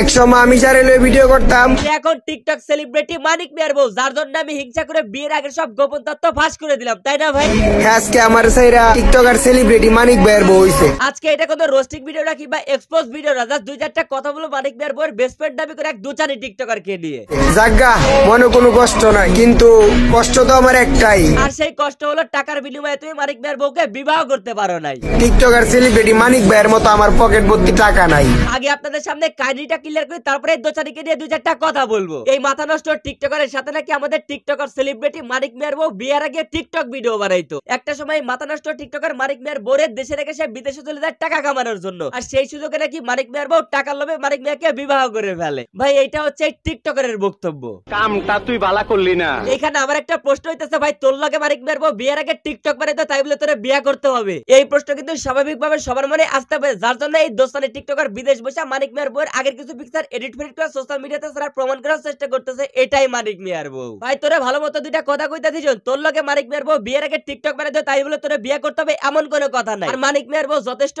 এক আমি সারে ভিডিও করতাম এখন টিকটক সেলিব্রিটি মানিক মিয়ার বউ যার জন্য আমি হিংসা করে বিয়ের আগে সব গোপন তথ্য ফাঁস করে দিলাম তাই না ভাই আজকে আমার সাইরা টিকটক আর সেলিব্রিটি মানিক বউ হইছে আজকে এটা কোনো রোস্টিং ভিডিও এক্সপোজ ভিডিও না জাস্ট দুই চারটা কথা মানিক মিয়ার বউয়ের বেস্ট ফ্রেন্ড দাবি করে এক কে নিয়ে জাগা মনে কোনো কষ্ট নাই কিন্তু কষ্ট তো আমার একটাই আর সেই কষ্ট হলো টাকার বিনিময়ে তুমি মানিক মিয়ার বউকে বিবাহ করতে পারো নাই টিকটক আর সেলিব্রিটি মানিক ভাইয়ের মতো আমার পকেট ভর্তি টাকা নাই আগে আপনাদের সামনে কাহিনীটা ক্লিয়ার করি তারপরে দু চারিকে নিয়ে দু চারটা কথা বলবো এই মাথা নষ্ট টিকটকারের সাথে নাকি আমাদের টিকটকার সেলিব্রিটি মারিক মেয়ার বউ বিয়ের আগে টিকটক ভিডিও বানাইতো একটা সময় মাথা নষ্ট টিকটকার মারিক মেয়ার বোরের দেশে রেখে সে বিদেশে চলে যায় টাকা কামানোর জন্য আর সেই সুযোগে নাকি মারিক মেয়ার বউ টাকা লোভে মারিক মিয়াকে বিবাহ করে ফেলে ভাই এটা হচ্ছে টিকটকারের বক্তব্য কামটা তুই বালা করলি না এখানে আবার একটা প্রশ্ন হইতেছে ভাই তোর লগে মারিক মেয়ার বউ বিয়ের আগে টিকটক বানাইতো তাই বলে তোরে বিয়ে করতে হবে এই প্রশ্ন কিন্তু স্বাভাবিকভাবে সবার মনে আসতে পারে যার জন্য এই দোস্তানি টিকটকার বিদেশ বসে মানিক মেয়ার বউয়ের আগের কিছু পিকচার এডিট ফেডিট করে সোশ্যাল মিডিয়াতে সারা প্রমাণ করার চেষ্টা করতেছে এটাই মানিক মিয়ার বউ ভাই ভালো মতো দুইটা কথা কইতে তোর মানিক মিয়ার বউ বিয়ের আগে টিকটক তাই বলে বিয়ে করতে হবে এমন কোনো কথা নাই আর মানিক মিয়ার বউ যথেষ্ট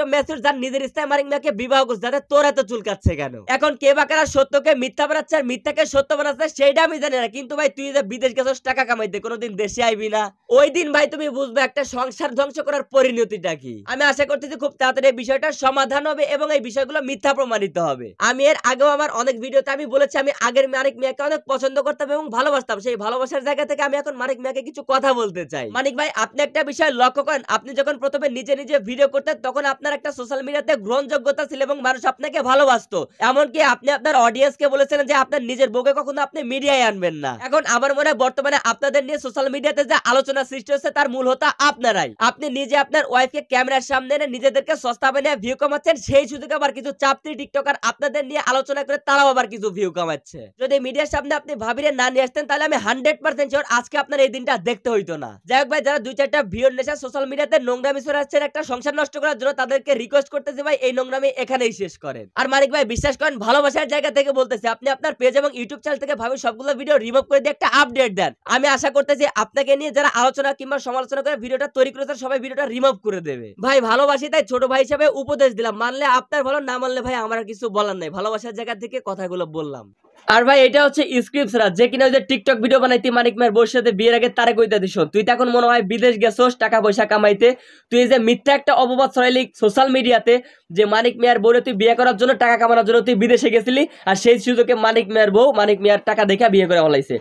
যার নিজের ইচ্ছায় মানিক মিয়াকে বিবাহ করছে যাতে তোর এত চুলকাচ্ছে কেন এখন কে সত্যকে মিথ্যা বানাচ্ছে আর মিথ্যাকে সত্য বানাচ্ছে সেটা আমি জানি না কিন্তু ভাই তুই যে বিদেশ গেছস টাকা কামাইতে কোনোদিন দেশে আইবি না ওই দিন ভাই তুমি বুঝবে একটা সংসার ধ্বংস করার পরিণতিটা কি আমি আশা করতেছি খুব তাড়াতাড়ি বিষয়টা সমাধান হবে এবং এই বিষয়গুলো মিথ্যা প্রমাণিত হবে আমি এর এর আগেও আমার অনেক ভিডিওতে আমি বলেছি আমি আগের মানিক মিয়াকে অনেক পছন্দ করতাম এবং ভালোবাসতাম সেই ভালোবাসার জায়গা থেকে আমি এখন মানিক মিয়াকে কিছু কথা বলতে চাই মানিক ভাই আপনি একটা বিষয় লক্ষ্য করেন আপনি যখন প্রথমে নিজে নিজে ভিডিও করতেন তখন আপনার একটা সোশ্যাল মিডিয়াতে গ্রহণযোগ্যতা ছিল এবং মানুষ আপনাকে ভালোবাসত এমনকি আপনি আপনার অডিয়েন্সকে বলেছেন যে আপনার নিজের বউকে কখনো আপনি মিডিয়ায় আনবেন না এখন আমার মনে হয় বর্তমানে আপনাদের নিয়ে সোশ্যাল মিডিয়াতে যে আলোচনা সৃষ্টি হচ্ছে তার মূল হতা আপনারাই আপনি নিজে আপনার ওয়াইফকে ক্যামেরার সামনে এনে নিজেদেরকে সস্তা বানিয়ে ভিউ কমাচ্ছেন সেই সুযোগে আবার কিছু চাপতি টিকটকার আপনাদের নিয়ে আলোচনা করে তারাও আবার কিছু ভিউ কামাচ্ছে যদি মিডিয়ার সামনে আপনি ভাবিরে না নিয়ে আসতেন তাহলে আমি হান্ড্রেড পার্সেন্ট শিওর আজকে আপনার এই দিনটা দেখতে হইতো না যাই হোক ভাই যারা দুই চারটা ভিউর নেশা সোশ্যাল মিডিয়াতে নোংরামি সরে আসছেন একটা সংসার নষ্ট করার জন্য তাদেরকে রিকোয়েস্ট করতেছি ভাই এই নোংরামি এখানেই শেষ করেন আর মালিক ভাই বিশ্বাস করেন ভালোবাসার জায়গা থেকে বলতেছি আপনি আপনার পেজ এবং ইউটিউব চ্যানেল থেকে ভাবি সবগুলো ভিডিও রিমুভ করে দিয়ে একটা আপডেট দেন আমি আশা করতেছি আপনাকে নিয়ে যারা আলোচনা কিংবা সমালোচনা করে ভিডিওটা তৈরি করেছে সবাই ভিডিওটা রিমুভ করে দেবে ভাই ভালোবাসি তাই ছোট ভাই হিসেবে উপদেশ দিলাম মানলে আপনার ভালো না মানলে ভাই আমার কিছু বলার নাই ভালোবাসি ভালোবাসার জায়গা থেকে কথাগুলো বললাম আর ভাই এটা হচ্ছে স্ক্রিপ্টসরা যে কিনা ওই যে টিকটক ভিডিও বানাইতে মানিক মায়ের বউর সাথে বিয়ের আগে তারে কইতে দিস তুই তো এখন মনে হয় বিদেশ গেছোস টাকা পয়সা কামাইতে তুই এই যে মিথ্যা একটা অপবাদ ছড়াইলি সোশ্যাল মিডিয়াতে যে মানিক মেয়ার বউরে তুই বিয়ে করার জন্য টাকা কামানোর জন্য তুই বিদেশে গেছিলি আর সেই সুযোগে মানিক মেয়ার বউ মানিক মেয়ার টাকা দেখে বিয়ে করে হলাইছে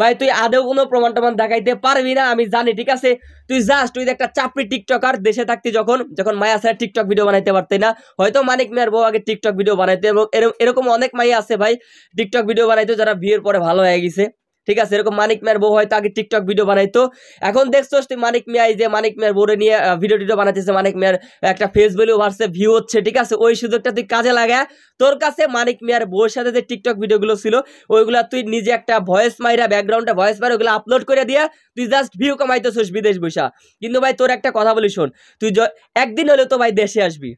ভাই তুই আদেও কোনো প্রমাণ টমাণ দেখাইতে পারবি না আমি জানি ঠিক আছে তুই জাস্ট তুই একটা চাপড়ি টিকটকার দেশে থাকতি যখন যখন মায়া স্যার টিকটক ভিডিও বানাইতে পারতে না হয়তো মানিক মেয়ার বউ আগে টিকটক ভিডিও বানাইতে এবং এরকম অনেক মাইয়া আছে ভাই টিকটক ভিডিও বানাইতো যারা বিয়ের পরে ভালো হয়ে গেছে ঠিক আছে এরকম মানিক মিয়ার বউ হয়তো আগে টিকটক ভিডিও বানাইতো এখন দেখছো তুই মানিক মিয়া যে মানিক মিয়ার বউরে নিয়ে ভিডিও টিডিও বানাইতেছে মানিক মিয়ার একটা ফেস ভ্যালু ভিউ হচ্ছে ঠিক আছে ওই সুযোগটা তুই কাজে লাগা তোর কাছে মানিক মিয়ার বউর সাথে যে টিকটক ভিডিওগুলো ছিল ওইগুলা তুই নিজে একটা ভয়েস মাইরা ব্যাকগ্রাউন্ডে ভয়েস মাইরা ওগুলো আপলোড করে দিয়া তুই জাস্ট ভিউ কামাইতেছিস বিদেশ বৈশা কিন্তু ভাই তোর একটা কথা বলি শোন তুই একদিন হলেও তো ভাই দেশে আসবি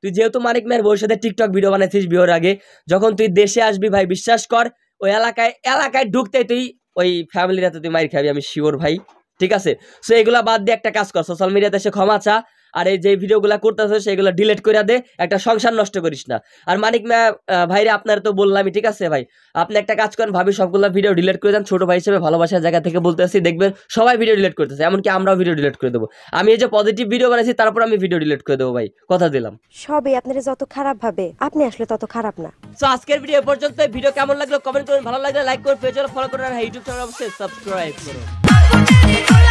তুই যেহেতু মানিক মিয়ার বউর সাথে টিকটক ভিডিও বানাইছিস বিয়ের আগে যখন তুই দেশে আসবি ভাই বিশ্বাস কর ওই এলাকায় এলাকায় ঢুকতে তুই ওই ফ্যামিলিটা তুই মাইর খাবি আমি শিওর ভাই ঠিক আছে সো এগুলা বাদ দিয়ে একটা কাজ কর সোশ্যাল মিডিয়াতে এসে ক্ষমা চা আর এই যে ভিডিওগুলো করতেছে সেগুলো ডিলিট করে দে একটা সংসার নষ্ট করিস না আর মানিক ম্যা ভাইরে আপনার তো বললামই ঠিক আছে ভাই আপনি একটা কাজ করেন ভাবি সবগুলো ভিডিও ডিলিট করে দেন ছোট ভাই হিসেবে ভালোবাসার জায়গা থেকে বলতেছি দেখবেন সবাই ভিডিও ডিলিট করতেছে এমনকি আমরাও ভিডিও ডিলিট করে দেবো আমি এই যে পজিটিভ ভিডিও বানাইছি তারপর আমি ভিডিও ডিলিট করে দেবো ভাই কথা দিলাম সবই আপনার যত খারাপ ভাবে আপনি আসলে তত খারাপ না সো আজকের ভিডিও পর্যন্ত ভিডিও কেমন লাগলো কমেন্ট করুন ভালো লাগলে লাইক করুন পেজ ফলো করুন আর ইউটিউব চ্যানেল অবশ্যই সাবস্ক্রাইব করুন Anybody.